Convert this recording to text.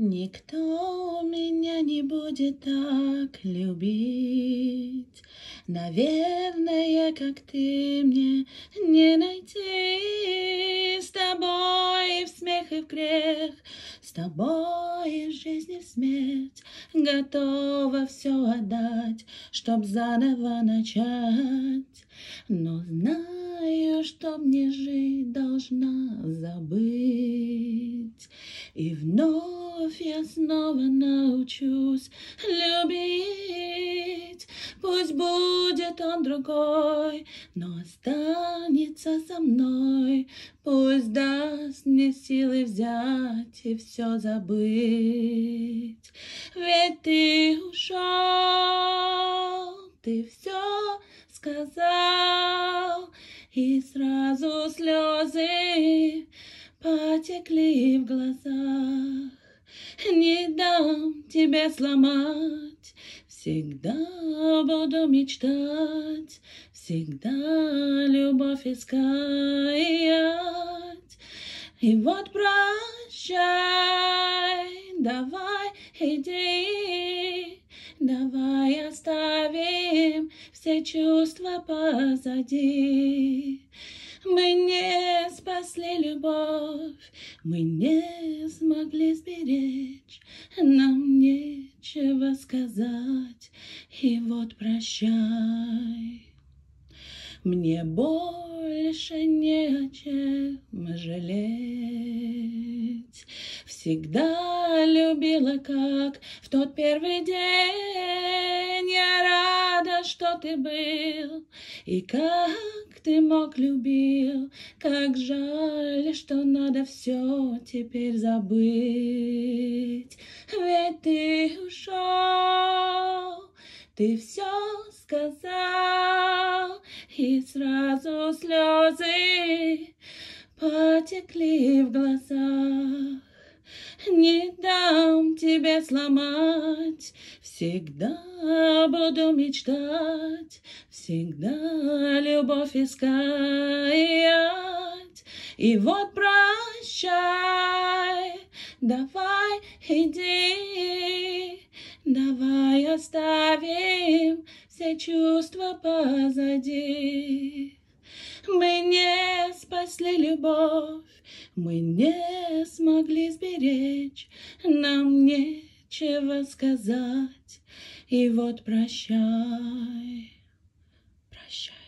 Никто меня не будет так любить, Наверное, как ты мне не найти С тобой в смех и в грех, С тобой в жизни в смерть, Готова все отдать, чтоб заново начать. Но знаю, что мне жить должна забыть, И вновь любовь я снова научусь любить. Пусть будет он другой, но останется со мной. Пусть даст мне силы взять и все забыть. Ведь ты ушел, ты все сказал, и сразу слезы потекли в глаза не дам тебя сломать. Всегда буду мечтать, всегда любовь искать. И вот прощай, давай иди, давай оставим все чувства позади. Мы не спасли любовь, мы не смогли сберечь, нам нечего сказать, и вот прощай. Мне больше не о чем жалеть. Всегда любила, как в тот первый день ты был, и как ты мог любил, как жаль, что надо все теперь забыть. Ведь ты ушел, ты все сказал, и сразу слезы потекли в глазах. Нет тебя сломать. Всегда буду мечтать, всегда любовь искать. И вот прощай, давай иди, давай оставим все чувства позади. Мы не спасли любовь, мы не смогли сберечь, нам нечего сказать. И вот прощай, прощай.